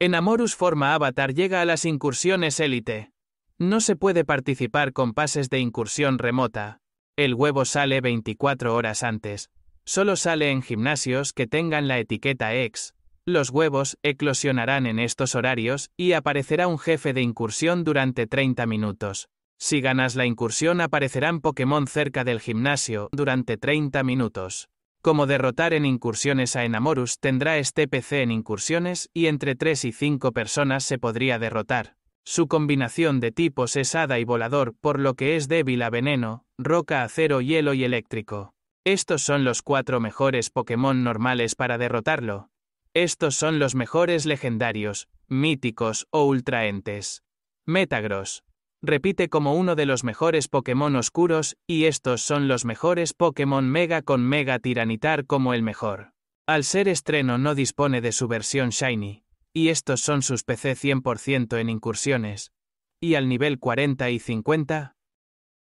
En Amorus Forma Avatar llega a las incursiones élite. No se puede participar con pases de incursión remota. El huevo sale 24 horas antes. Solo sale en gimnasios que tengan la etiqueta X. Los huevos eclosionarán en estos horarios y aparecerá un jefe de incursión durante 30 minutos. Si ganas la incursión aparecerán Pokémon cerca del gimnasio durante 30 minutos como derrotar en incursiones a Enamorus tendrá este PC en incursiones y entre 3 y 5 personas se podría derrotar. Su combinación de tipos es hada y volador, por lo que es débil a veneno, roca, acero, hielo y eléctrico. Estos son los cuatro mejores Pokémon normales para derrotarlo. Estos son los mejores legendarios, míticos o ultraentes. Metagross repite como uno de los mejores Pokémon oscuros, y estos son los mejores Pokémon Mega con Mega Tiranitar como el mejor. Al ser estreno no dispone de su versión Shiny, y estos son sus PC 100% en incursiones. Y al nivel 40 y 50,